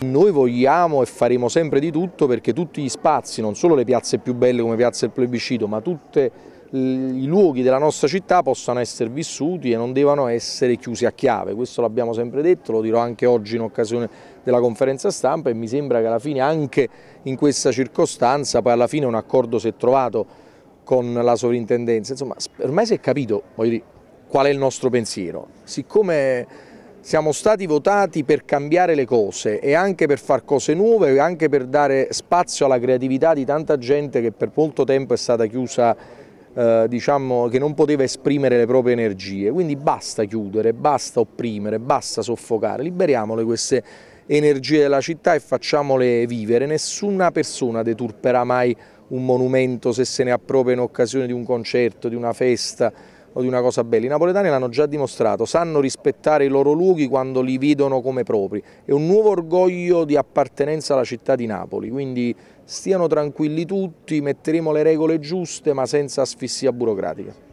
Noi vogliamo e faremo sempre di tutto perché tutti gli spazi, non solo le piazze più belle come Piazza del Plebiscito, ma tutti i luoghi della nostra città possano essere vissuti e non devono essere chiusi a chiave. Questo l'abbiamo sempre detto, lo dirò anche oggi in occasione della conferenza stampa e mi sembra che alla fine anche in questa circostanza poi alla fine un accordo si è trovato con la sovrintendenza. Insomma, ormai si è capito, voglio dire, qual è il nostro pensiero. Siccome siamo stati votati per cambiare le cose e anche per fare cose nuove e anche per dare spazio alla creatività di tanta gente che per molto tempo è stata chiusa, eh, diciamo, che non poteva esprimere le proprie energie. Quindi basta chiudere, basta opprimere, basta soffocare, liberiamole queste energie della città e facciamole vivere. Nessuna persona deturperà mai un monumento se se ne appropria in occasione di un concerto, di una festa, o di una cosa bella. I napoletani l'hanno già dimostrato, sanno rispettare i loro luoghi quando li vedono come propri. È un nuovo orgoglio di appartenenza alla città di Napoli, quindi stiano tranquilli tutti, metteremo le regole giuste ma senza asfissia burocratica.